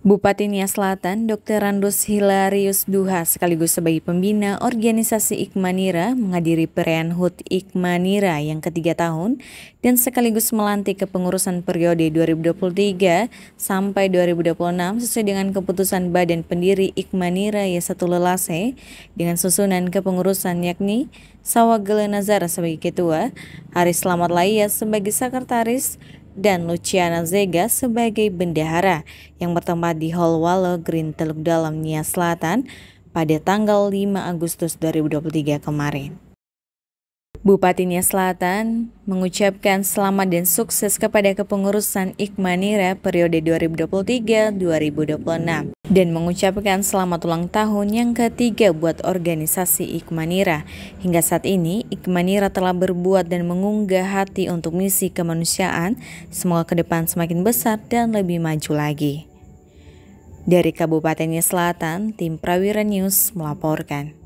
Bupati Nia Selatan, Dr. Randus Hilarius Duha sekaligus sebagai pembina organisasi Ikmanira menghadiri perayaan HUT Ikmanira yang ketiga tahun dan sekaligus melantik kepengurusan periode 2023 sampai 2026 sesuai dengan keputusan Badan Pendiri Ikmanira Y1 Lelase dengan susunan kepengurusan yakni Sawa Nazara sebagai ketua, Haris Slamet Laya sebagai sekretaris, dan Luciana Zega sebagai bendahara yang bertempat di Hall Wallo Green Teluk Dalam Nia Selatan pada tanggal 5 Agustus 2023 kemarin. Bupati Nia Selatan mengucapkan selamat dan sukses kepada kepengurusan Ikmanira periode 2023-2026 dan mengucapkan selamat ulang tahun yang ketiga buat organisasi Ikmanira. Hingga saat ini, Ikmanira telah berbuat dan mengunggah hati untuk misi kemanusiaan. Semoga ke depan semakin besar dan lebih maju lagi. Dari Kabupatennya Selatan, tim Prawira News melaporkan.